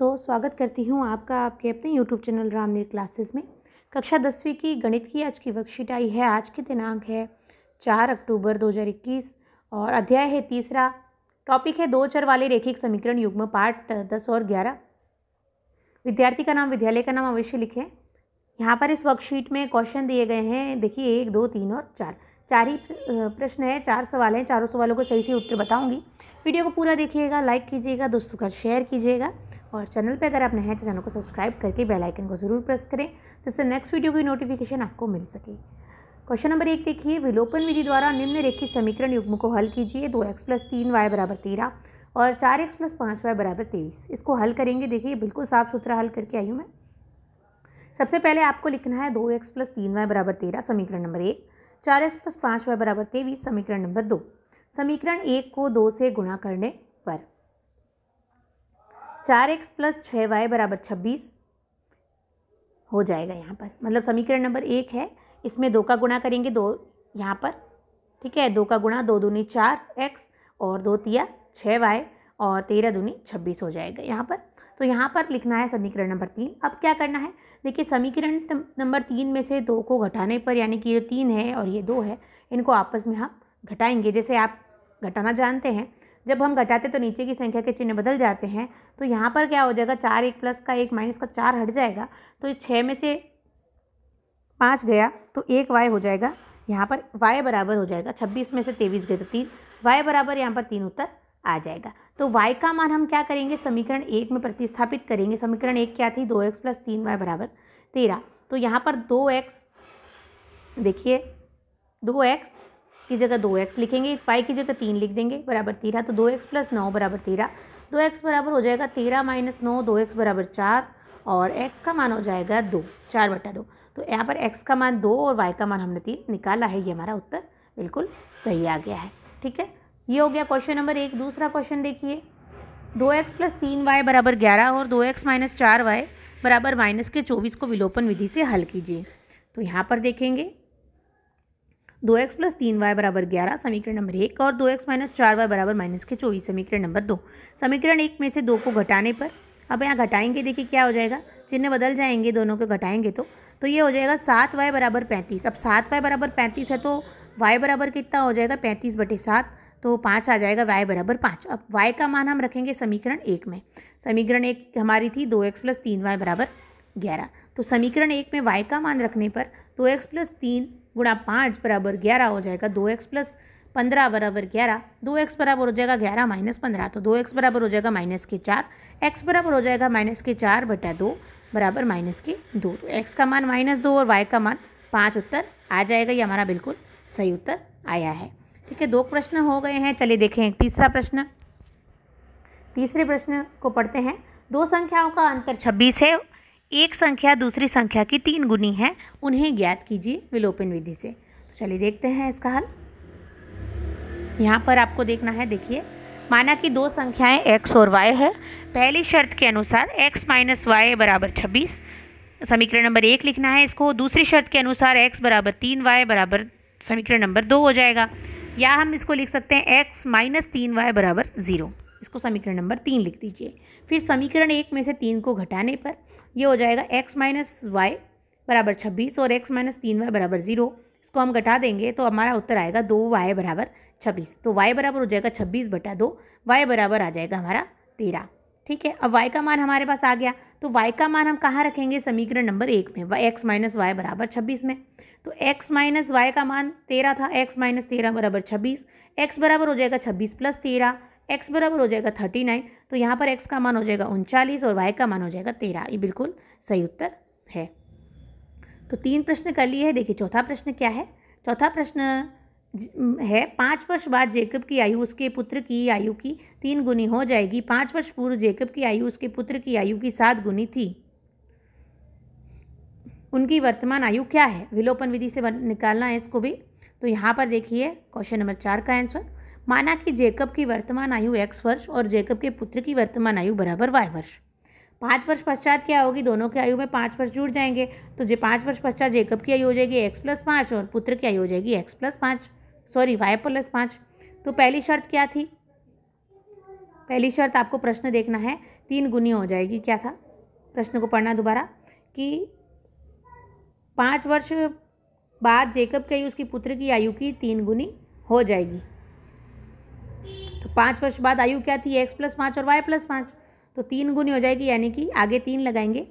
दोस्तों स्वागत करती हूँ आपका आपके अपने यूट्यूब चैनल रामनीर क्लासेस में कक्षा दसवीं की गणित की आज की वर्कशीट आई है आज की दिनांक है चार अक्टूबर 2021 और अध्याय है तीसरा टॉपिक है दो चर वाले रेखिक समीकरण युग्म पार्ट दस और ग्यारह विद्यार्थी का नाम विद्यालय का नाम अवश्य लिखें यहाँ पर इस वर्कशीट में क्वेश्चन दिए गए हैं देखिए एक दो तीन और चार चार ही प्रश्न है चार सवाल हैं चारों सवालों को सही से उत्तर बताऊँगी वीडियो को पूरा देखिएगा लाइक कीजिएगा दोस्तों का शेयर कीजिएगा और चैनल पे अगर आप नए हैं तो चैनल को सब्सक्राइब करके बेल आइकन को ज़रूर प्रेस करें जिससे नेक्स्ट वीडियो की नोटिफिकेशन आपको मिल सके क्वेश्चन नंबर एक देखिए विलोपन विधि द्वारा निम्न रेखित समीकरण युग्म को हल कीजिए दो एक्स प्लस तीन वाई बराबर तेरह और चार एक्स प्लस पाँच वाई बराबर तेईस इसको हल करेंगे देखिए बिल्कुल साफ सुथरा हल करके आई हूँ मैं सबसे पहले आपको लिखना है दो एक्स प्लस तीन वाई बराबर तेरह समीकरण नंबर एक चार एक्स प्लस पाँच वाई बराबर तेईस समीकरण नंबर दो समीकरण एक को दो से गुणा करने पर चार एक्स प्लस छः वाई बराबर छब्बीस हो जाएगा यहाँ पर मतलब समीकरण नंबर एक है इसमें दो का गुणा करेंगे दो यहाँ पर ठीक है दो का गुणा दो दूनी चार एक्स और दो तिया छः वाई और तेरह दूनी छब्बीस हो जाएगा यहाँ पर तो यहाँ पर लिखना है समीकरण नंबर तीन अब क्या करना है देखिए समीकरण नंबर तीन में से दो को घटाने पर यानी कि ये तीन है और ये दो है इनको आपस में हम हाँ घटाएंगे जैसे आप घटाना जानते हैं जब हम घटाते तो नीचे की संख्या के चिन्ह बदल जाते हैं तो यहाँ पर क्या हो जाएगा चार एक प्लस का एक माइनस का चार हट जाएगा तो छः में से पाँच गया तो एक वाई हो जाएगा यहाँ पर वाई बराबर हो जाएगा छब्बीस में से तेईस गए तो तीन वाई बराबर यहाँ पर तीन उत्तर आ जाएगा तो y का मान हम क्या करेंगे समीकरण एक में प्रतिस्थापित करेंगे समीकरण एक क्या थी दो एक्स प्लस तीन वाई बराबर तेरह तो यहाँ पर दो एक्स देखिए दो एक्स की जगह दो एक्स लिखेंगे वाई की जगह तीन लिख देंगे बराबर तेरह तो दो एक्स प्लस नौ बराबर तेरह दो एक्स बराबर हो जाएगा तेरह माइनस नौ दो एक्स बराबर चार और एक्स का मान हो जाएगा दो चार बटा दो तो यहाँ पर एक्स का मान दो और वाई का मान हमने तीन निकाला है ये हमारा उत्तर बिल्कुल सही आ गया है ठीक है ये हो गया क्वेश्चन नंबर एक दूसरा क्वेश्चन देखिए दो एक्स प्लस तीन वाई बराबर ग्यारह और दो एक्स माइनस चार वाई बराबर माइनस के चौबीस को विलोपन विधि से हल कीजिए तो यहाँ पर देखेंगे दो एक्स प्लस तीन वाई बराबर ग्यारह समीकरण नंबर एक और दो एक्स माइनस चार वाई बराबर माइनस के चौबीस समीकरण नंबर दो समीकरण एक में से दो को घटाने पर अब यहाँ घटाएंगे देखिए क्या हो जाएगा चिन्ह बदल जाएंगे दोनों को घटाएंगे तो तो ये हो जाएगा सात वाई बराबर पैंतीस अब सात वाई बराबर पैंतीस है तो वाई बराबर कितना हो जाएगा पैंतीस बटे सात तो पाँच आ जाएगा वाई बराबर पाँच अब वाई का मान हम रखेंगे समीकरण एक में समीकरण एक हमारी थी दो एक्स प्लस तीन वाई बराबर ग्यारह तो समीकरण एक में वाई का मान रखने पर दो एक्स प्लस तीन गुणा पाँच बराबर ग्यारह हो जाएगा दो एक्स प्लस पंद्रह बराबर ग्यारह दो एक्स बराबर हो जाएगा ग्यारह माइनस पंद्रह तो दो एक्स बराबर हो जाएगा माइनस के चार एक्स बराबर हो जाएगा माइनस के चार बटा दो बराबर माइनस के दो तो एक्स का मान माइनस दो और वाई का मान पाँच उत्तर आ जाएगा ये हमारा बिल्कुल सही उत्तर आया है ठीक है दो प्रश्न हो गए हैं चलिए देखें तीसरा प्रश्न तीसरे प्रश्न को पढ़ते हैं दो संख्याओं का अंतर 26 है एक संख्या दूसरी संख्या की तीन गुनी है उन्हें ज्ञात कीजिए विलोपन विधि से तो चलिए देखते हैं इसका हल यहाँ पर आपको देखना है देखिए माना कि दो संख्याएं x और y है पहली शर्त के अनुसार x माइनस वाई बराबर छब्बीस समीकरण नंबर एक लिखना है इसको दूसरी शर्त के अनुसार x बराबर तीन वाई बराबर समीकरण नंबर दो हो जाएगा या हम इसको लिख सकते हैं x माइनस तीन वाई बराबर ज़ीरो इसको समीकरण नंबर तीन लिख दीजिए फिर समीकरण एक में से तीन को घटाने पर यह हो जाएगा एक्स माइनस वाई बराबर छब्बीस और एक्स माइनस तीन वाई बराबर ज़ीरो इसको हम घटा देंगे तो हमारा उत्तर आएगा दो वाई बराबर छब्बीस तो वाई बराबर हो जाएगा छब्बीस बटा दो वाई बराबर आ जाएगा हमारा तेरह ठीक है अब y का मान हमारे पास आ गया तो y का मान हम कहाँ रखेंगे समीकरण नंबर एक में x माइनस वाई बराबर छब्बीस में तो x माइनस वाई का मान तेरह था x माइनस तेरह बराबर छब्बीस एक्स बराबर हो जाएगा छब्बीस प्लस तेरह एक्स बराबर हो जाएगा थर्टी नाइन तो यहाँ पर एक्स का मान हो जाएगा उनचालीस और वाई का मान हो जाएगा तेरह ये बिल्कुल सही उत्तर है तो तीन प्रश्न कर लिए है देखिए चौथा प्रश्न क्या है चौथा प्रश्न है पाँच वर्ष बाद जेकब की आयु उसके पुत्र की आयु की तीन गुनी हो जाएगी पाँच वर्ष पूर्व जेकब की आयु उसके पुत्र की आयु की सात गुनी थी उनकी वर्तमान आयु क्या है विलोपन विधि से निकालना है इसको भी तो यहाँ पर देखिए क्वेश्चन नंबर चार का आंसर माना कि जेकब की वर्तमान आयु एक्स वर्ष और जेकब के पुत्र की वर्तमान आयु बराबर वाई वर्ष पाँच वर्ष पश्चात क्या होगी दोनों के आयु में पाँच वर्ष जुड़ जाएंगे तो जो पाँच वर्ष पश्चात जेकब की आयु हो जाएगी एक्स प्लस पाँच और पुत्र की आयु हो जाएगी एक्स प्लस पाँच सॉरी वाई प्लस पाँच तो पहली शर्त क्या थी पहली शर्त आपको प्रश्न देखना है तीन गुनी हो जाएगी क्या था प्रश्न को पढ़ना दोबारा कि पाँच वर्ष बाद जेकब की आयु उसकी पुत्र की आयु की तीन गुनी हो जाएगी पाँच वर्ष बाद आयु क्या थी एक्स प्लस पाँच और वाई प्लस पाँच तो तीन गुनी हो जाएगी यानी कि आगे तीन लगाएंगे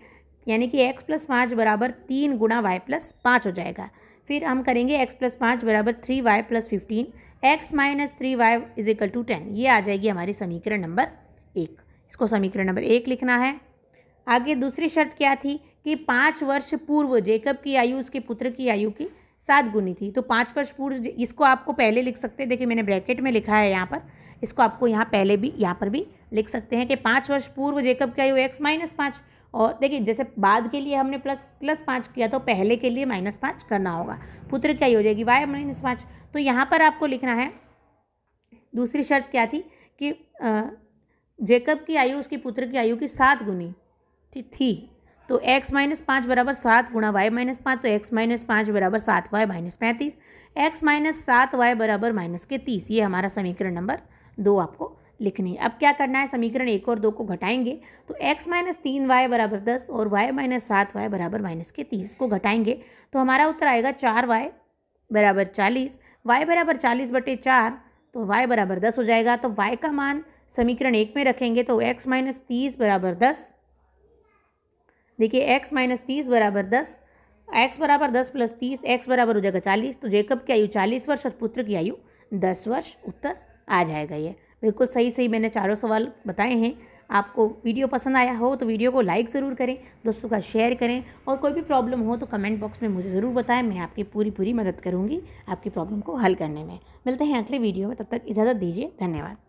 यानी कि एक्स प्लस पाँच बराबर तीन गुणा वाई प्लस पाँच हो जाएगा फिर हम करेंगे एक्स प्लस पाँच बराबर three Y plus fifteen X minus three Y is equal to ten ये आ जाएगी हमारी समीकरण नंबर एक इसको समीकरण नंबर एक लिखना है आगे दूसरी शर्त क्या थी कि पाँच वर्ष पूर्व जेकब की आयु उसके पुत्र की आयु की सात गुनी थी तो पाँच वर्ष पूर्व इसको आपको पहले लिख सकते देखिए मैंने ब्रैकेट में लिखा है यहाँ पर इसको आपको यहाँ पहले भी यहाँ पर भी लिख सकते हैं कि पाँच वर्ष पूर्व जेकब की आयु एक्स माइनस पाँच और देखिए जैसे बाद के लिए हमने प्लस प्लस पाँच किया तो पहले के लिए माइनस पाँच करना होगा पुत्र क्या हो जाएगी वाई माइनस पाँच तो यहाँ पर आपको लिखना है दूसरी शर्त क्या थी कि जेकब की आयु उसकी पुत्र की आयु की सात गुनी ठीक थी तो x माइनस पाँच बराबर सात गुणा वाई माइनस पाँच तो x माइनस पाँच बराबर सात वाई माइनस पैंतीस एक्स माइनस सात वाई बराबर माइनस के तीस ये हमारा समीकरण नंबर दो आपको लिखनी है अब क्या करना है समीकरण एक और दो को घटाएंगे तो x माइनस तीन वाई बराबर दस और y माइनस सात वाई बराबर माइनस के तीस को घटाएंगे तो हमारा उत्तर आएगा चार वाई बराबर चालीस वाई बराबर चालीस बटे चार तो y बराबर दस हो जाएगा तो y का मान समीकरण एक में रखेंगे तो x माइनस तीस बराबर दस देखिए x माइनस तीस बराबर दस एक्स बराबर दस प्लस तीस एक्स बराबर हो जाएगा चालीस तो जेकब की आयु चालीस वर्ष और पुत्र की आयु दस वर्ष उत्तर आ जाएगा ये बिल्कुल सही सही मैंने चारों सवाल बताए हैं आपको वीडियो पसंद आया हो तो वीडियो को लाइक ज़रूर करें दोस्तों का शेयर करें और कोई भी प्रॉब्लम हो तो कमेंट बॉक्स में मुझे ज़रूर बताएं मैं आपकी पूरी पूरी मदद करूँगी आपकी प्रॉब्लम को हल करने में मिलते हैं अगले वीडियो में तब तक इजाज़त दीजिए धन्यवाद